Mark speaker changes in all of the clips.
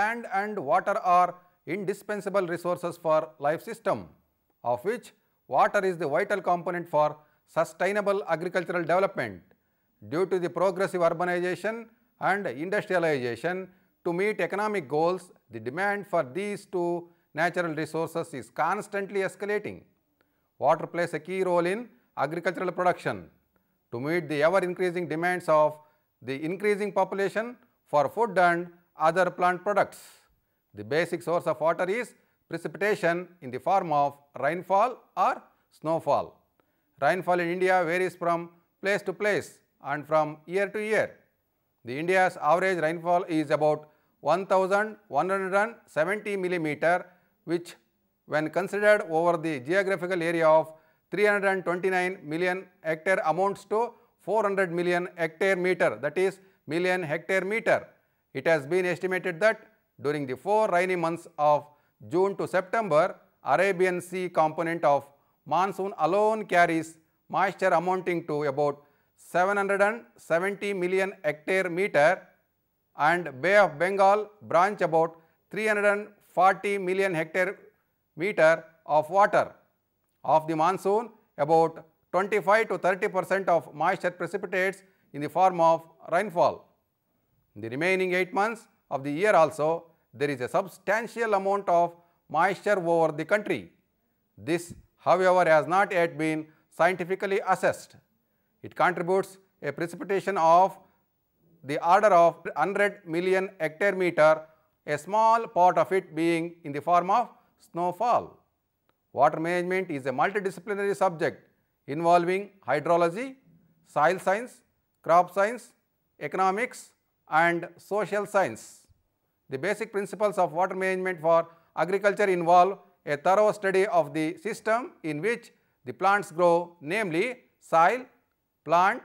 Speaker 1: land and water are indispensable resources for life system, of which water is the vital component for sustainable agricultural development. Due to the progressive urbanization and industrialization to meet economic goals, the demand for these two natural resources is constantly escalating. Water plays a key role in agricultural production. To meet the ever increasing demands of the increasing population for food and other plant products. The basic source of water is precipitation in the form of rainfall or snowfall. Rainfall in India varies from place to place and from year to year. The India's average rainfall is about 1170 millimeter which when considered over the geographical area of 329 million hectare amounts to 400 million hectare meter that is million hectare meter. It has been estimated that during the four rainy months of June to September, Arabian Sea component of monsoon alone carries moisture amounting to about 770 million hectare meter and Bay of Bengal branch about 340 million hectare meter of water. Of the monsoon, about 25 to 30 percent of moisture precipitates in the form of rainfall. In the remaining 8 months of the year also, there is a substantial amount of moisture over the country. This, however, has not yet been scientifically assessed. It contributes a precipitation of the order of 100 million hectare meter, a small part of it being in the form of snowfall. Water management is a multidisciplinary subject involving hydrology, soil science, crop science, economics, and social science. The basic principles of water management for agriculture involve a thorough study of the system in which the plants grow namely soil, plant,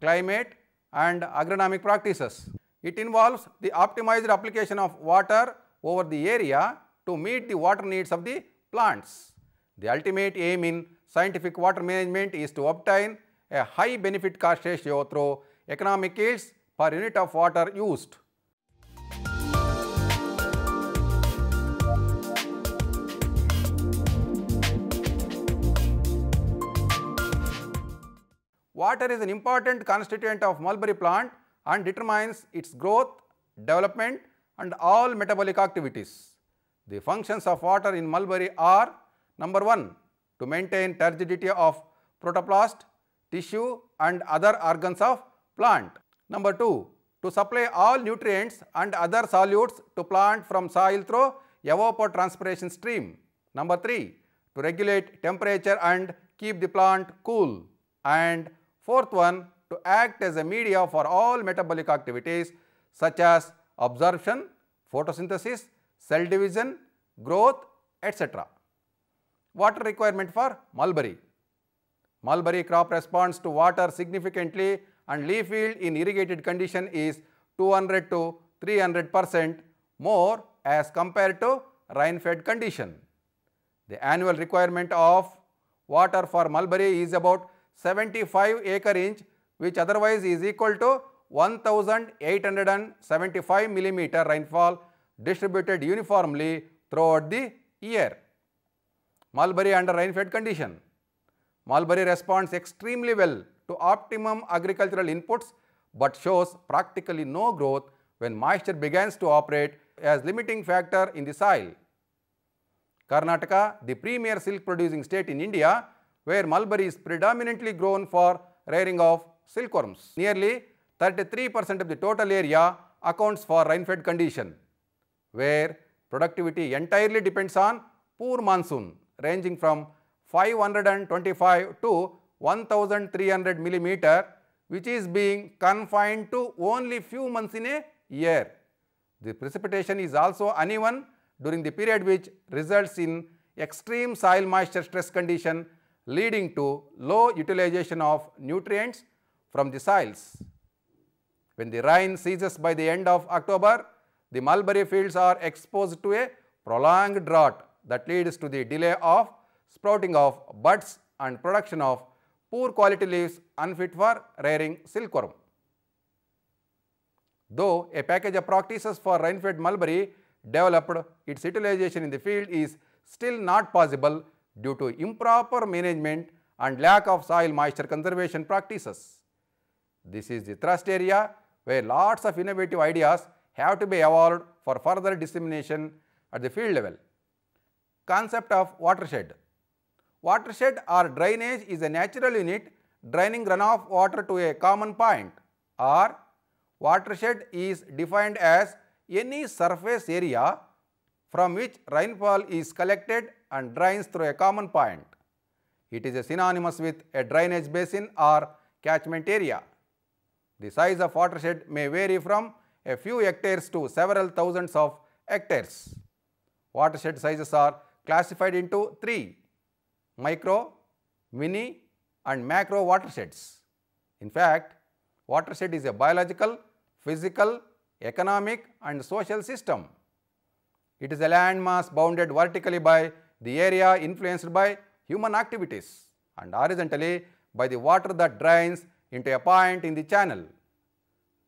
Speaker 1: climate and agronomic practices. It involves the optimized application of water over the area to meet the water needs of the plants. The ultimate aim in scientific water management is to obtain a high benefit cost ratio through economic yields per unit of water used. Water is an important constituent of mulberry plant and determines its growth, development and all metabolic activities. The functions of water in mulberry are number 1 to maintain turgidity of protoplast, tissue and other organs of plant. Number 2, to supply all nutrients and other solutes to plant from soil through evapotranspiration stream. Number 3, to regulate temperature and keep the plant cool. And fourth one, to act as a media for all metabolic activities such as absorption, photosynthesis, cell division, growth, etc. Water requirement for mulberry. Mulberry crop responds to water significantly and leaf yield in irrigated condition is 200 to 300 percent more as compared to rain fed condition. The annual requirement of water for mulberry is about 75 acre inch which otherwise is equal to 1875 millimeter rainfall distributed uniformly throughout the year. Mulberry under rain fed condition. Mulberry responds extremely well to optimum agricultural inputs but shows practically no growth when moisture begins to operate as limiting factor in the soil. Karnataka, the premier silk producing state in India, where mulberry is predominantly grown for rearing of silkworms. Nearly 33% of the total area accounts for rain-fed condition, where productivity entirely depends on poor monsoon ranging from 525 to 1300 millimeter which is being confined to only few months in a year. The precipitation is also uneven during the period which results in extreme soil moisture stress condition leading to low utilization of nutrients from the soils. When the rain ceases by the end of October, the mulberry fields are exposed to a prolonged drought that leads to the delay of sprouting of buds and production of poor quality leaves unfit for rearing silkworm. Though a package of practices for rain-fed mulberry developed, its utilization in the field is still not possible due to improper management and lack of soil moisture conservation practices. This is the thrust area where lots of innovative ideas have to be evolved for further dissemination at the field level. Concept of watershed Watershed or drainage is a natural unit draining runoff water to a common point or watershed is defined as any surface area from which rainfall is collected and drains through a common point. It is synonymous with a drainage basin or catchment area. The size of watershed may vary from a few hectares to several thousands of hectares. Watershed sizes are classified into three micro, mini and macro watersheds. In fact, watershed is a biological, physical, economic and social system. It is a landmass bounded vertically by the area influenced by human activities and horizontally by the water that drains into a point in the channel.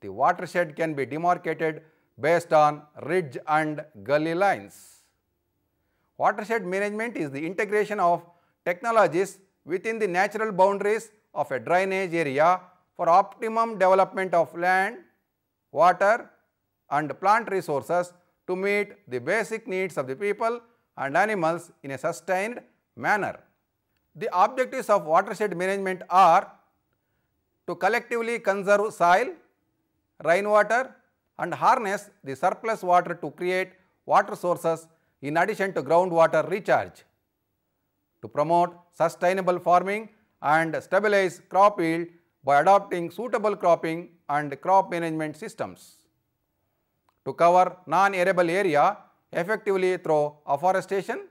Speaker 1: The watershed can be demarcated based on ridge and gully lines. Watershed management is the integration of technologies within the natural boundaries of a drainage area for optimum development of land, water and plant resources to meet the basic needs of the people and animals in a sustained manner. The objectives of watershed management are to collectively conserve soil, rainwater and harness the surplus water to create water sources in addition to groundwater recharge to promote sustainable farming and stabilize crop yield by adopting suitable cropping and crop management systems. To cover non-arable area effectively through afforestation,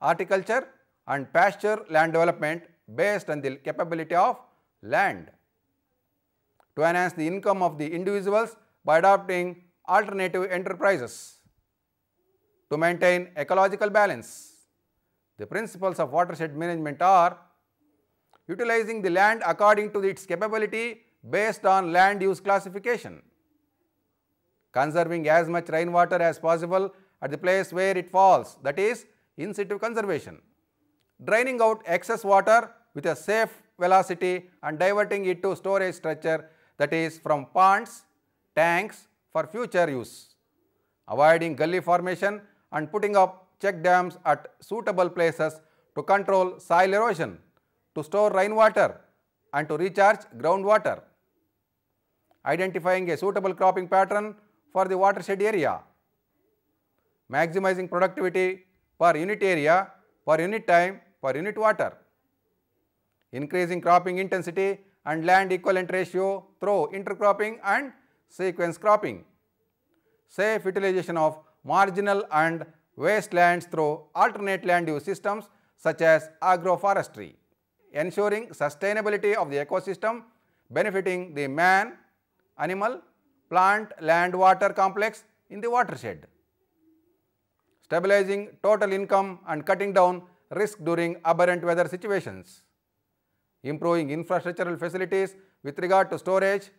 Speaker 1: horticulture and pasture land development based on the capability of land. To enhance the income of the individuals by adopting alternative enterprises. To maintain ecological balance the principles of watershed management are utilizing the land according to its capability based on land use classification, conserving as much rainwater as possible at the place where it falls that is in situ conservation, draining out excess water with a safe velocity and diverting it to storage structure that is from ponds, tanks for future use, avoiding gully formation and putting up check dams at suitable places to control soil erosion, to store rainwater and to recharge groundwater. Identifying a suitable cropping pattern for the watershed area. Maximizing productivity per unit area, per unit time, per unit water. Increasing cropping intensity and land equivalent ratio through intercropping and sequence cropping. Safe utilization of marginal and wastelands through alternate land use systems such as agroforestry, ensuring sustainability of the ecosystem benefiting the man, animal, plant, land, water complex in the watershed. Stabilizing total income and cutting down risk during aberrant weather situations. Improving infrastructural facilities with regard to storage,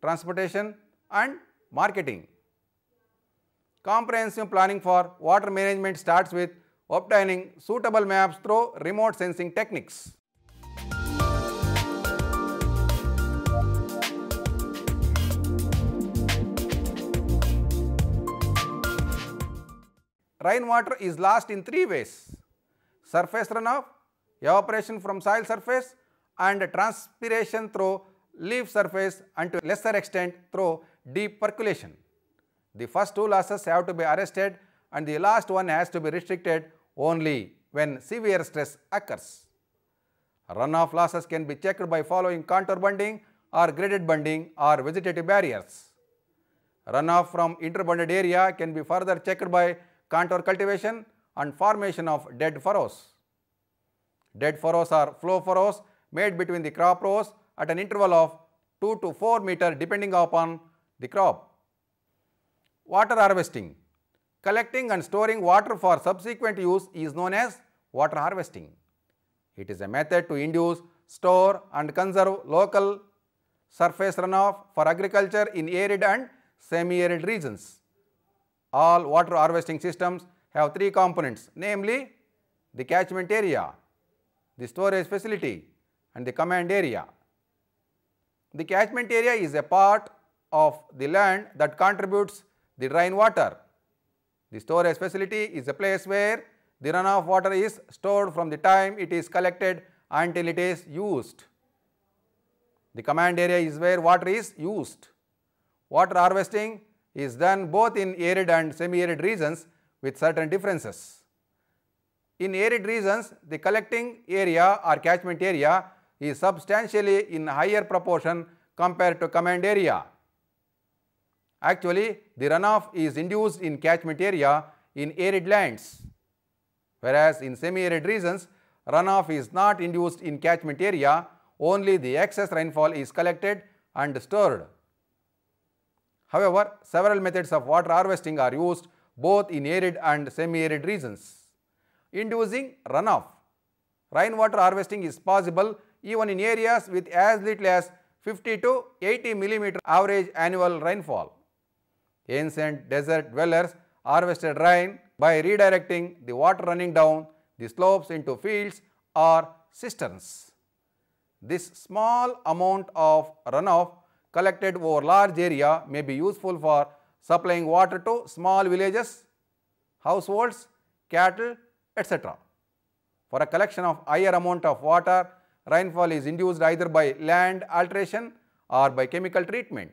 Speaker 1: transportation and marketing. Comprehensive planning for water management starts with obtaining suitable maps through remote sensing techniques. Rainwater is lost in three ways, surface runoff, evaporation from soil surface and transpiration through leaf surface and to lesser extent through deep percolation. The first two losses have to be arrested and the last one has to be restricted only when severe stress occurs. Runoff losses can be checked by following contour bunding or graded bunding or vegetative barriers. Runoff from interbonded area can be further checked by contour cultivation and formation of dead furrows. Dead furrows are flow furrows made between the crop rows at an interval of 2 to 4 meter depending upon the crop water harvesting. Collecting and storing water for subsequent use is known as water harvesting. It is a method to induce, store and conserve local surface runoff for agriculture in arid and semi-arid regions. All water harvesting systems have three components namely the catchment area, the storage facility and the command area. The catchment area is a part of the land that contributes the rainwater, water. The storage facility is a place where the runoff water is stored from the time it is collected until it is used. The command area is where water is used. Water harvesting is done both in arid and semi-arid regions with certain differences. In arid regions, the collecting area or catchment area is substantially in higher proportion compared to command area. Actually, the runoff is induced in catchment area in arid lands, whereas in semi-arid regions, runoff is not induced in catchment area, only the excess rainfall is collected and stored. However, several methods of water harvesting are used both in arid and semi-arid regions. Inducing runoff. Rainwater harvesting is possible even in areas with as little as 50 to 80 millimeter average annual rainfall. Ancient desert dwellers harvested rain by redirecting the water running down the slopes into fields or cisterns. This small amount of runoff collected over large area may be useful for supplying water to small villages, households, cattle, etc. For a collection of higher amount of water, rainfall is induced either by land alteration or by chemical treatment.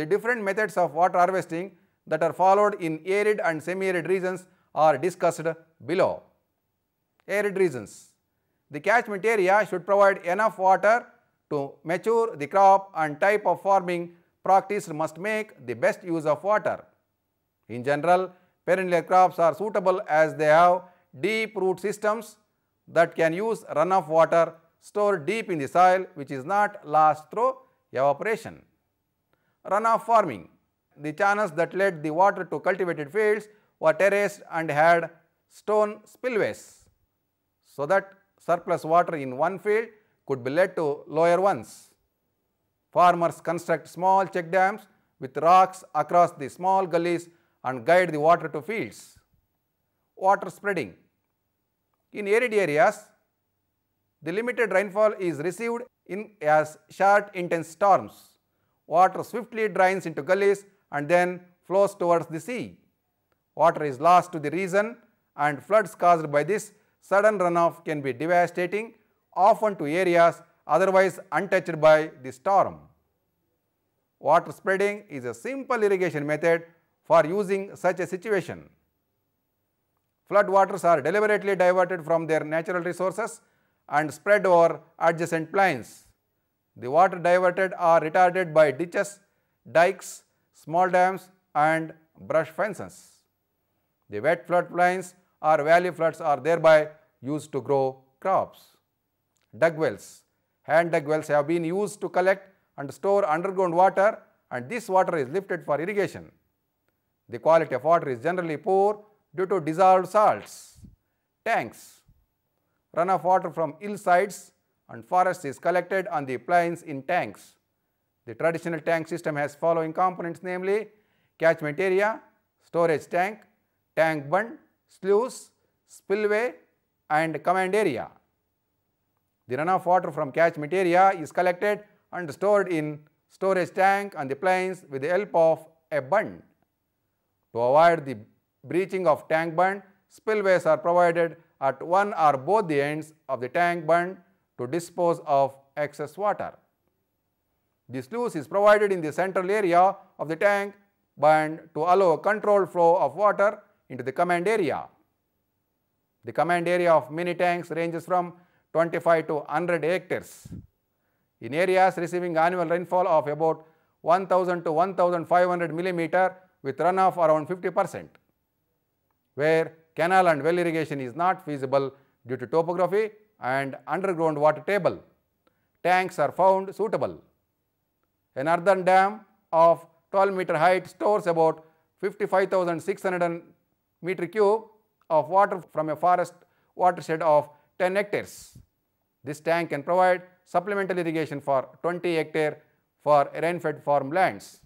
Speaker 1: The different methods of water harvesting that are followed in arid and semi-arid regions are discussed below. Arid regions. The catchment area should provide enough water to mature the crop and type of farming practiced must make the best use of water. In general, perennial crops are suitable as they have deep root systems that can use runoff water stored deep in the soil which is not lost through evaporation runoff farming. The channels that led the water to cultivated fields were terraced and had stone spillways so that surplus water in one field could be led to lower ones. Farmers construct small check dams with rocks across the small gullies and guide the water to fields. Water spreading. In arid areas, the limited rainfall is received in as short intense storms water swiftly drains into gullies and then flows towards the sea. Water is lost to the region and floods caused by this sudden runoff can be devastating often to areas otherwise untouched by the storm. Water spreading is a simple irrigation method for using such a situation. Flood waters are deliberately diverted from their natural resources and spread over adjacent plains. The water diverted are retarded by ditches, dikes, small dams and brush fences. The wet floodplains or valley floods are thereby used to grow crops. Dug wells, hand dug wells have been used to collect and store underground water and this water is lifted for irrigation. The quality of water is generally poor due to dissolved salts. Tanks, runoff water from hill sides and forest is collected on the plains in tanks. The traditional tank system has following components namely catchment area, storage tank, tank bund, sluice, spillway and command area. The runoff water from catchment area is collected and stored in storage tank on the plains with the help of a bund. To avoid the breaching of tank bund, spillways are provided at one or both the ends of the tank bund to dispose of excess water. The sluice is provided in the central area of the tank and to allow a controlled flow of water into the command area. The command area of mini tanks ranges from 25 to 100 hectares. In areas receiving annual rainfall of about 1000 to 1500 millimeter with runoff around 50 percent, where canal and well irrigation is not feasible due to topography and underground water table. Tanks are found suitable. An earthen dam of 12 meter height stores about 55,600 meter cube of water from a forest watershed of 10 hectares. This tank can provide supplemental irrigation for 20 hectare for rain-fed farmlands.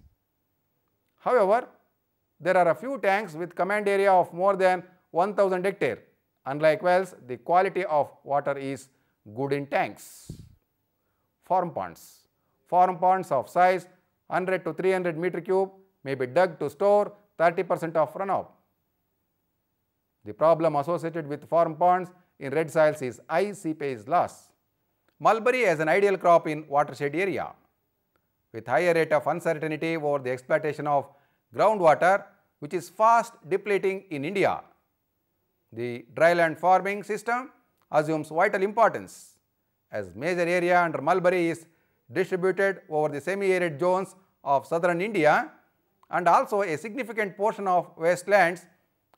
Speaker 1: However, there are a few tanks with command area of more than 1000 hectare Unlike wells, the quality of water is good in tanks. Form ponds. Form ponds of size 100 to 300 meter cube may be dug to store 30 percent of runoff. The problem associated with form ponds in red soils is high seepage loss. Mulberry as an ideal crop in watershed area. With higher rate of uncertainty over the exploitation of groundwater, which is fast depleting in India, the dryland farming system assumes vital importance as major area under mulberry is distributed over the semi-arid zones of southern India and also a significant portion of wastelands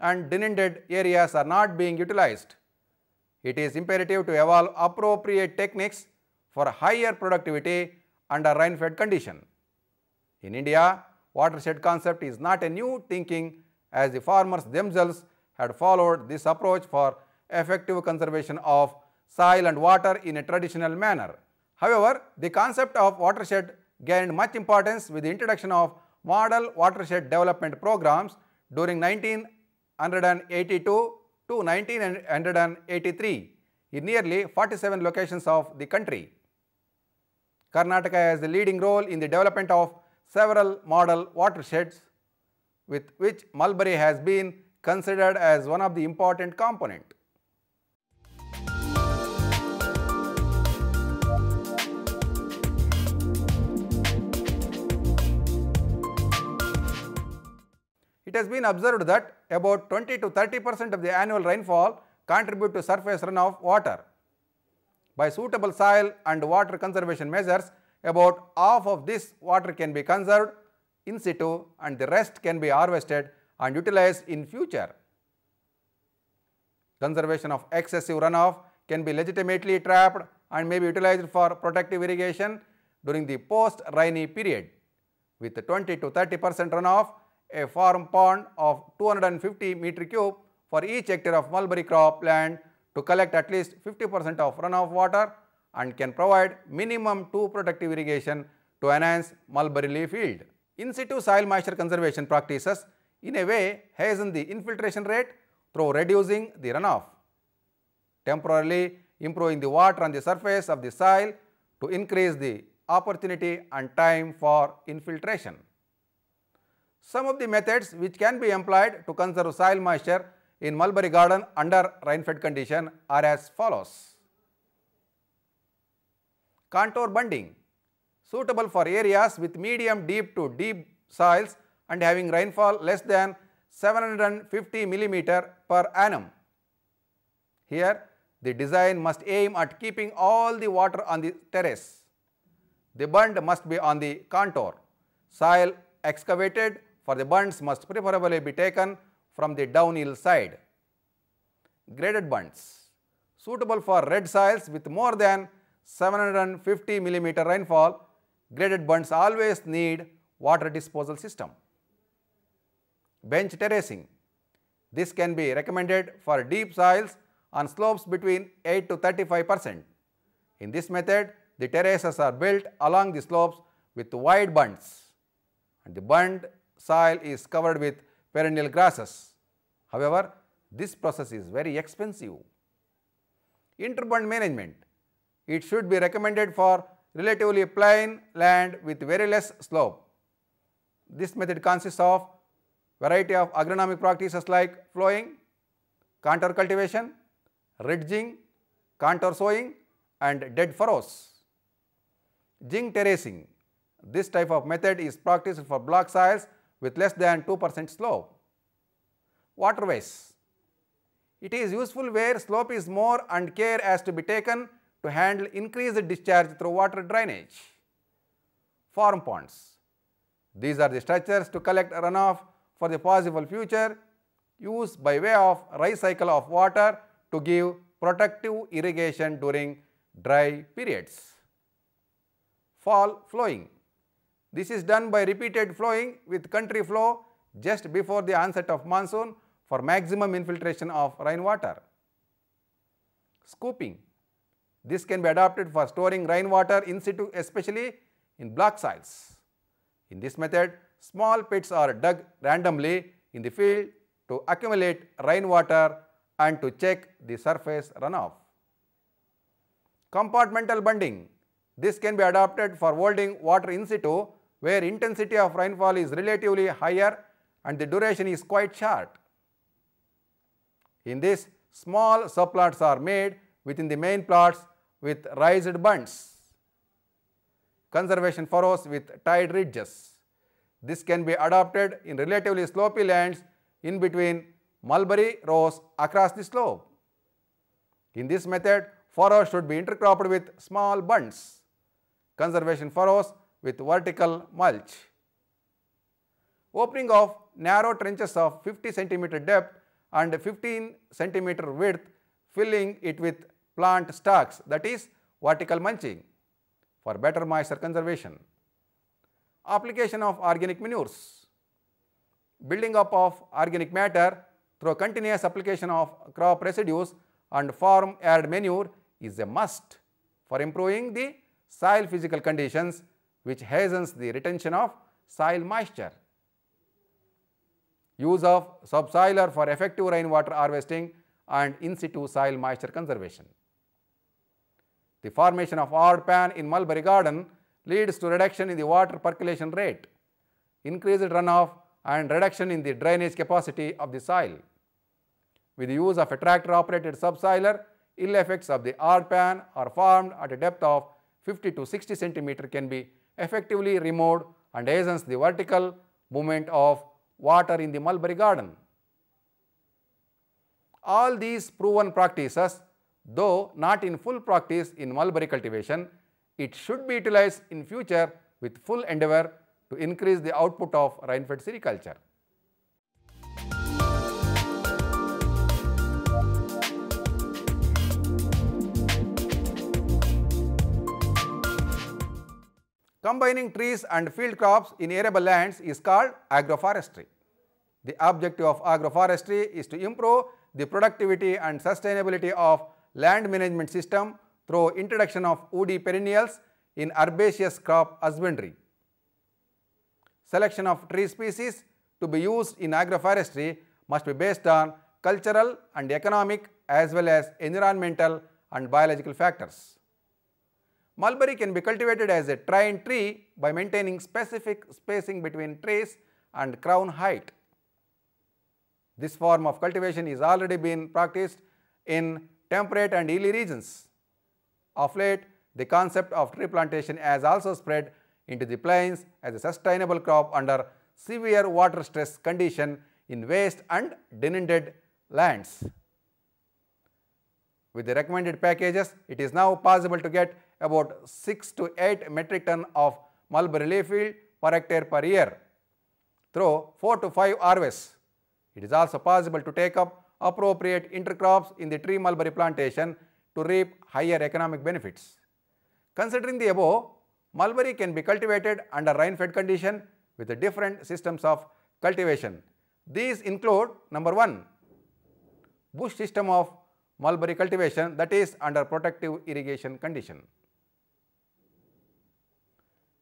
Speaker 1: and denuded areas are not being utilized. It is imperative to evolve appropriate techniques for higher productivity under rain-fed condition. In India, watershed concept is not a new thinking as the farmers themselves had followed this approach for effective conservation of soil and water in a traditional manner. However, the concept of watershed gained much importance with the introduction of model watershed development programs during 1982 to 1983 in nearly 47 locations of the country. Karnataka has the leading role in the development of several model watersheds with which Mulberry has been considered as one of the important component. It has been observed that about 20 to 30 percent of the annual rainfall contribute to surface runoff water. By suitable soil and water conservation measures, about half of this water can be conserved in situ and the rest can be harvested and utilized in future. Conservation of excessive runoff can be legitimately trapped and may be utilized for protective irrigation during the post-rainy period. With 20 to 30 percent runoff, a farm pond of 250 meter cube for each hectare of mulberry crop land to collect at least 50 percent of runoff water and can provide minimum two protective irrigation to enhance mulberry leaf yield. In situ soil moisture conservation practices in a way hasten the infiltration rate through reducing the runoff, temporarily improving the water on the surface of the soil to increase the opportunity and time for infiltration. Some of the methods which can be employed to conserve soil moisture in mulberry garden under rainfed condition are as follows. Contour bunding suitable for areas with medium deep to deep soils and having rainfall less than 750 millimeter per annum. Here the design must aim at keeping all the water on the terrace. The bund must be on the contour. Soil excavated for the bunds must preferably be taken from the downhill side. Graded bunds suitable for red soils with more than 750 millimeter rainfall, graded bunds always need water disposal system bench terracing. This can be recommended for deep soils on slopes between 8 to 35 percent. In this method, the terraces are built along the slopes with wide bunds and the bund soil is covered with perennial grasses. However, this process is very expensive. Interbund management, it should be recommended for relatively plain land with very less slope. This method consists of variety of agronomic practices like flowing, contour cultivation, ridging, contour sowing and dead furrows. jing terracing. This type of method is practiced for block soils with less than 2 percent slope. Waterways. It is useful where slope is more and care has to be taken to handle increased discharge through water drainage. Farm ponds. These are the structures to collect runoff for the possible future use by way of cycle of water to give protective irrigation during dry periods. Fall flowing. This is done by repeated flowing with country flow just before the onset of monsoon for maximum infiltration of rainwater. Scooping. This can be adopted for storing rainwater in situ especially in block soils. In this method, small pits are dug randomly in the field to accumulate rainwater and to check the surface runoff. Compartmental bunding. This can be adopted for holding water in situ where intensity of rainfall is relatively higher and the duration is quite short. In this, small subplots are made within the main plots with raised bunds, conservation furrows with tied ridges. This can be adopted in relatively slopy lands in between mulberry rows across the slope. In this method, furrows should be intercropped with small bunds, conservation furrows with vertical mulch. Opening of narrow trenches of 50 centimeter depth and 15 centimeter width, filling it with plant stalks that is vertical mulching for better moisture conservation application of organic manures, building up of organic matter through continuous application of crop residues and farm arid manure is a must for improving the soil physical conditions which hastens the retention of soil moisture. Use of subsoiler for effective rainwater harvesting and in situ soil moisture conservation. The formation of hard pan in mulberry garden leads to reduction in the water percolation rate, increased runoff and reduction in the drainage capacity of the soil. With the use of a tractor operated subsoiler, ill effects of the R-pan are formed at a depth of 50 to 60 centimeter can be effectively removed and hastens the vertical movement of water in the mulberry garden. All these proven practices, though not in full practice in mulberry cultivation, it should be utilized in future with full endeavor to increase the output of rainfed sericulture. Combining trees and field crops in arable lands is called agroforestry. The objective of agroforestry is to improve the productivity and sustainability of land management system through introduction of woody perennials in herbaceous crop husbandry. Selection of tree species to be used in agroforestry must be based on cultural and economic as well as environmental and biological factors. Mulberry can be cultivated as a trine tree by maintaining specific spacing between trees and crown height. This form of cultivation is already been practiced in temperate and hilly regions. Of late, the concept of tree plantation has also spread into the plains as a sustainable crop under severe water stress condition in waste and denuded lands. With the recommended packages, it is now possible to get about 6 to 8 metric ton of mulberry leaf per hectare per year through 4 to 5 harvests. It is also possible to take up appropriate intercrops in the tree mulberry plantation to reap higher economic benefits. Considering the above, mulberry can be cultivated under rain-fed condition with the different systems of cultivation. These include number 1, bush system of mulberry cultivation that is under protective irrigation condition.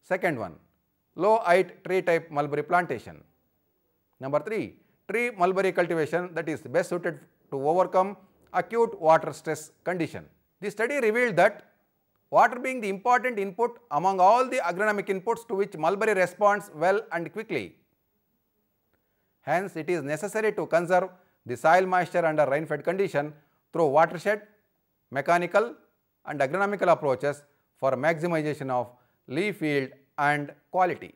Speaker 1: Second one, low height tree type mulberry plantation. Number 3, tree mulberry cultivation that is best suited to overcome acute water stress condition. The study revealed that water being the important input among all the agronomic inputs to which mulberry responds well and quickly. Hence, it is necessary to conserve the soil moisture under rain fed condition through watershed, mechanical and agronomical approaches for maximization of leaf yield and quality.